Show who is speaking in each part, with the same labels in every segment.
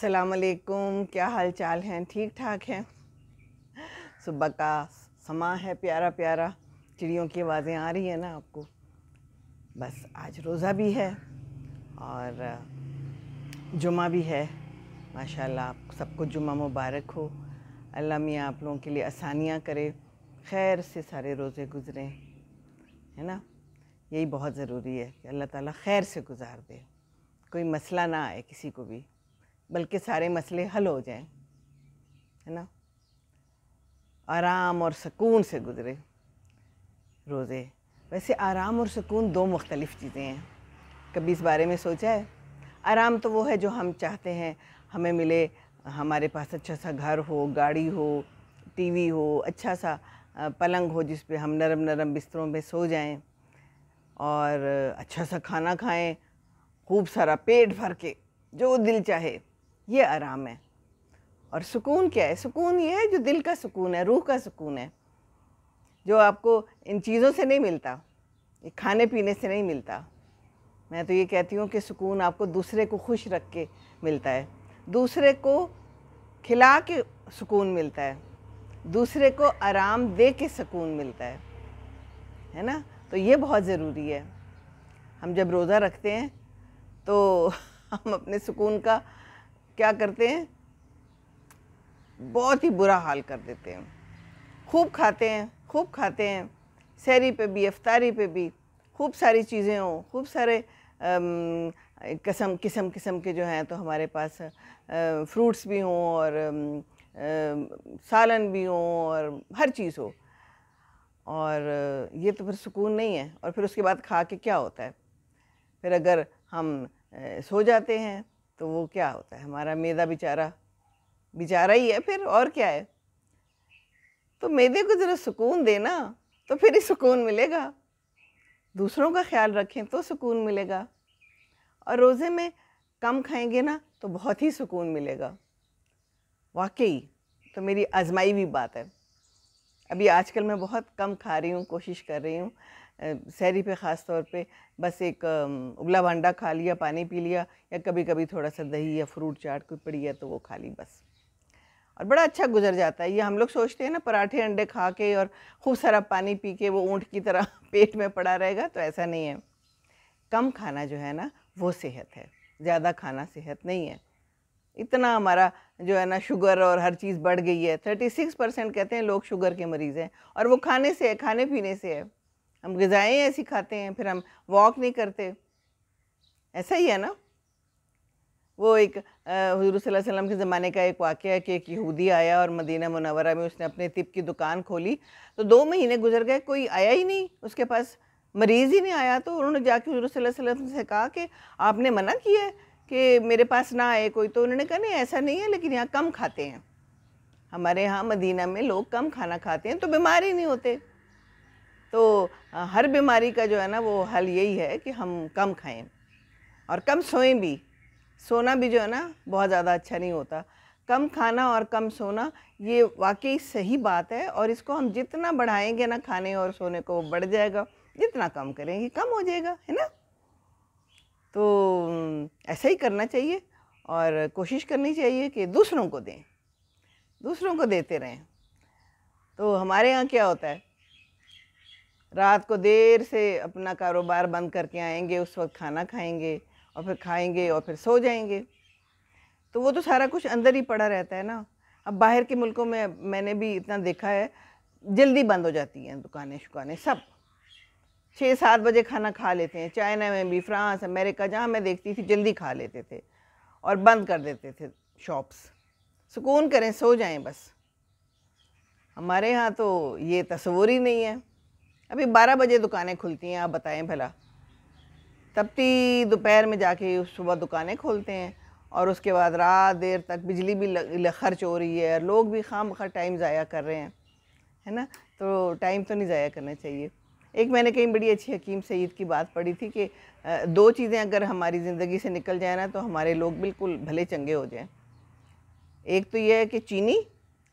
Speaker 1: असलकुम क्या हाल चाल हैं ठीक ठाक हैं सुबह का समा है प्यारा प्यारा चिड़ियों की आवाज़ें आ रही है ना आपको बस आज रोज़ा भी है और जुमा भी है माशाल्लाह आप सबको जुमा मुबारक हो अल्लाह मियाँ आप लोगों के लिए आसानियाँ करे खैर से सारे रोज़े गुजरें है ना यही बहुत ज़रूरी है कि अल्लाह ताला खैर से गुजार दे कोई मसला ना आए किसी को भी बल्कि सारे मसले हल हो जाएं है ना आराम और सुकून से गुजरे रोज़े वैसे आराम और सुकून दो मुख्तलिफ़ चीज़ें हैं कभी इस बारे में सोचा है आराम तो वो है जो हम चाहते हैं हमें मिले हमारे पास अच्छा सा घर हो गाड़ी हो टीवी हो अच्छा सा पलंग हो जिस पे हम नरम नरम बिस्तरों में सो जाएं और अच्छा सा खाना खाएं खूब सारा पेट भर के जो दिल चाहे ये आराम है और सुकून क्या है सुकून ये है जो दिल का सुकून है रूह का सुकून है जो आपको इन चीज़ों से नहीं मिलता ये खाने पीने से नहीं मिलता मैं तो ये कहती हूँ कि सुकून आपको दूसरे को खुश रख के मिलता है दूसरे को खिला के सुकून मिलता है दूसरे को आराम दे के सुकून मिलता है है ना तो ये बहुत ज़रूरी है हम जब रोज़ा रखते हैं तो हम अपने सुकून का क्या करते हैं बहुत ही बुरा हाल कर देते हैं खूब खाते हैं खूब खाते हैं सहरी पे भी अफ्तारी पे भी खूब सारी चीज़ें हों खूब सारे कसम किस्म किस्म के जो हैं तो हमारे पास फ्रूट्स भी हों और सालन भी हों और हर चीज़ हो और ये तो फिर सुकून नहीं है और फिर उसके बाद खा के क्या होता है फिर अगर हम सो जाते हैं तो वो क्या होता है हमारा मैदा बेचारा बेचारा ही है फिर और क्या है तो मैदे को ज़रा सुकून देना तो फिर ही सुकून मिलेगा दूसरों का ख्याल रखें तो सुकून मिलेगा और रोज़े में कम खाएंगे ना तो बहुत ही सुकून मिलेगा वाकई तो मेरी आजमाई हुई बात है अभी आजकल मैं बहुत कम खा रही हूँ कोशिश कर रही हूँ शहरी पे ख़ास तौर पे बस एक उबला भांडा खा लिया पानी पी लिया या कभी कभी थोड़ा सा दही या फ्रूट चाट कोई पड़ी है तो वो खा ली बस और बड़ा अच्छा गुजर जाता है ये हम लोग सोचते हैं ना पराठे अंडे खा के और खूब सारा पानी पी के वो ऊँट की तरह पेट में पड़ा रहेगा तो ऐसा नहीं है कम खाना जो है ना वो सेहत है ज़्यादा खाना सेहत नहीं है इतना हमारा जो है ना शुगर और हर चीज़ बढ़ गई है थर्टी सिक्स परसेंट कहते हैं लोग शुगर के मरीज़ हैं और वो खाने से है खाने पीने से है हम गज़ाएँ ऐसी खाते हैं फिर हम वॉक नहीं करते ऐसा ही है ना वो एक हजूर वसल्लम के ज़माने का एक वाक़ है कि एक यहूदी आया और मदीना मुनवरा में उसने अपने तिब की दुकान खोली तो दो महीने गुजर गए कोई आया ही नहीं उसके पास मरीज़ ही नहीं आया तो उन्होंने जाके हजूर वसल्लम से कहा कि आपने मना किया है कि मेरे पास ना आए कोई तो उन्होंने कहा नहीं ऐसा नहीं है लेकिन यहाँ कम खाते हैं हमारे यहाँ मदीना में लोग कम खाना खाते हैं तो बीमार ही नहीं होते तो हर बीमारी का जो है ना वो हल यही है कि हम कम खाएं और कम सोएं भी सोना भी जो है ना बहुत ज़्यादा अच्छा नहीं होता कम खाना और कम सोना ये वाकई सही बात है और इसको हम जितना बढ़ाएंगे ना खाने और सोने को वो बढ़ जाएगा जितना कम करेंगे कम हो जाएगा है ना तो ऐसा ही करना चाहिए और कोशिश करनी चाहिए कि दूसरों को दें दूसरों को देते रहें तो हमारे यहाँ क्या होता है रात को देर से अपना कारोबार बंद करके आएंगे उस वक्त खाना खाएंगे और फिर खाएंगे और फिर सो जाएंगे तो वो तो सारा कुछ अंदर ही पड़ा रहता है ना अब बाहर के मुल्कों में मैंने भी इतना देखा है जल्दी बंद हो जाती हैं दुकानें शुकानें सब छः सात बजे खाना खा लेते हैं चाइना में भी फ्रांस अमेरिका जहाँ मैं देखती थी जल्दी खा लेते थे और बंद कर देते थे शॉप्स सुकून करें सो जाएं बस हमारे यहाँ तो ये तस्वूर ही नहीं है अभी बारह बजे दुकानें खुलती हैं आप बताएं भला तपती दोपहर में जाके सुबह दुकानें खोलते हैं और उसके बाद रात देर तक बिजली भी खर्च हो रही है और लोग भी खाम खा टाइम ज़ाया कर रहे हैं है ना तो टाइम तो नहीं ज़ाया करना चाहिए एक मैंने कहीं बड़ी अच्छी हकीम सईद की बात पढ़ी थी कि दो चीज़ें अगर हमारी ज़िंदगी से निकल जाए ना तो हमारे लोग बिल्कुल भले चंगे हो जाएं एक तो यह है कि चीनी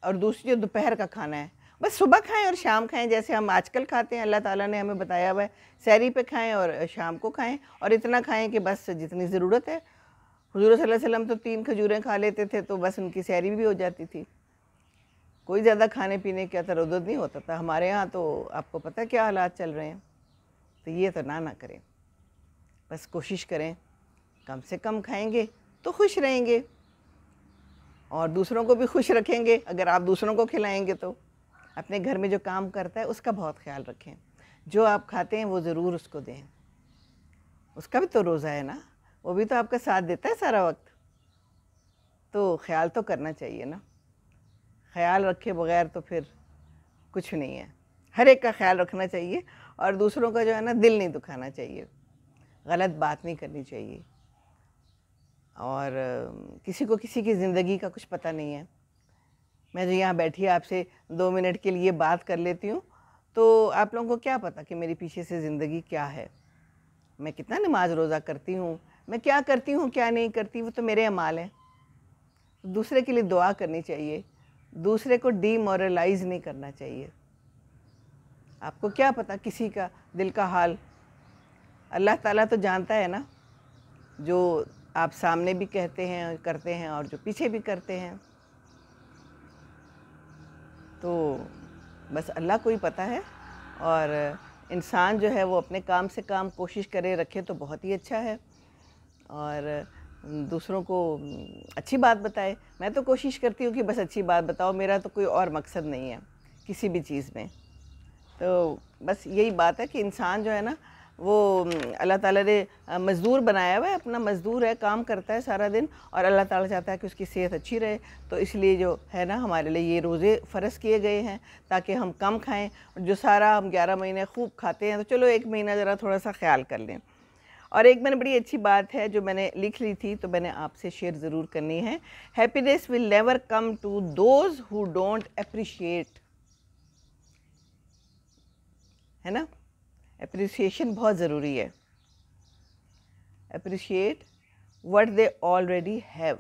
Speaker 1: और दूसरी जो दोपहर का खाना है बस सुबह खाएं और शाम खाएं जैसे हम आजकल खाते हैं अल्लाह ताला ने हमें बताया हुआ है सैरी पे खाएं और शाम को खाएं और इतना खाएं कि बस जितनी ज़रूरत है हजूर सल्लल्लाहु अलैहि वसल्लम तो तीन खजूरें खा लेते थे तो बस उनकी सैरी भी हो जाती थी कोई ज़्यादा खाने पीने का तरद नहीं होता था हमारे यहाँ तो आपको पता क्या हालात चल रहे हैं तो ये तो ना ना करें बस कोशिश करें कम से कम खाएंगे तो खुश रहेंगे और दूसरों को भी खुश रखेंगे अगर आप दूसरों को खिलाएंगे तो अपने घर में जो काम करता है उसका बहुत ख्याल रखें जो आप खाते हैं वो ज़रूर उसको दें उसका भी तो रोज़ा है ना वो भी तो आपका साथ देता है सारा वक्त तो ख्याल तो करना चाहिए ना ख्याल रखे बगैर तो फिर कुछ नहीं है हर एक का ख्याल रखना चाहिए और दूसरों का जो है ना दिल नहीं दुखाना चाहिए गलत बात नहीं करनी चाहिए और किसी को किसी की ज़िंदगी का कुछ पता नहीं है मैं जो यहाँ बैठी आपसे दो मिनट के लिए बात कर लेती हूँ तो आप लोगों को क्या पता कि मेरे पीछे से ज़िंदगी क्या है मैं कितना नमाज रोज़ा करती हूँ मैं क्या करती हूँ क्या नहीं करती वो तो मेरे अमाल हैं दूसरे के लिए दुआ करनी चाहिए दूसरे को डीमोरलाइज नहीं करना चाहिए आपको क्या पता किसी का दिल का हाल अल्लाह ताला तो जानता है ना जो आप सामने भी कहते हैं करते हैं और जो पीछे भी करते हैं तो बस अल्लाह को ही पता है और इंसान जो है वो अपने काम से काम कोशिश करे रखे तो बहुत ही अच्छा है और दूसरों को अच्छी बात बताए मैं तो कोशिश करती हूँ कि बस अच्छी बात बताओ मेरा तो कोई और मकसद नहीं है किसी भी चीज़ में तो बस यही बात है कि इंसान जो है ना वो अल्लाह ताला ने मज़दूर बनाया हुआ है अपना मज़दूर है काम करता है सारा दिन और अल्लाह ताला चाहता है कि उसकी सेहत अच्छी रहे तो इसलिए जो है ना हमारे लिए ये रोज़े फ़र्ज किए गए हैं ताकि हम कम खाएं जो सारा हम ग्यारह महीने खूब खाते हैं तो चलो एक महीना ज़रा थोड़ा सा ख्याल कर लें और एक मैंने बड़ी अच्छी बात है जो मैंने लिख ली थी तो मैंने आपसे शेयर ज़रूर करनी है happiness will never come to those who don't appreciate है ना अप्रिसिएशन बहुत ज़रूरी है appreciate what they already have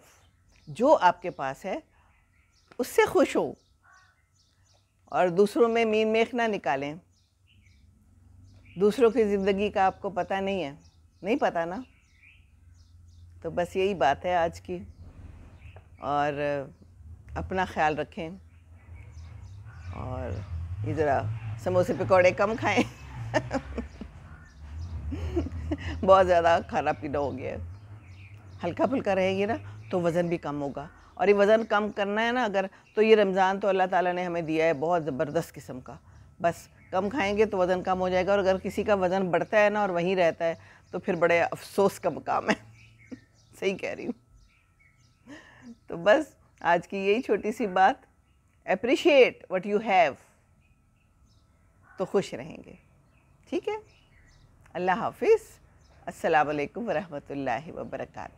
Speaker 1: जो आपके पास है उससे खुश हो और दूसरों में मीन मेख ना निकालें दूसरों की ज़िंदगी का आपको पता नहीं है नहीं पता ना तो बस यही बात है आज की और अपना ख्याल रखें और ये ज़रा समोसे पकौड़े कम खाएं बहुत ज़्यादा खाना पीना हो गया है हल्का फुल्का रहेंगे ना तो वज़न भी कम होगा और ये वज़न कम करना है ना अगर तो ये रमज़ान तो अल्लाह ताला ने हमें दिया है बहुत ज़बरदस्त किस्म का बस कम खाएंगे तो वज़न कम हो जाएगा और अगर किसी का वज़न बढ़ता है ना और वहीं रहता है तो फिर बड़े अफसोस का मुकाम है सही कह रही हूँ तो बस आज की यही छोटी सी बात अप्रिशिएट वट यू हैव तो खुश रहेंगे ठीक है अल्लाह हाफिज़ असलकम वरहमल वर्का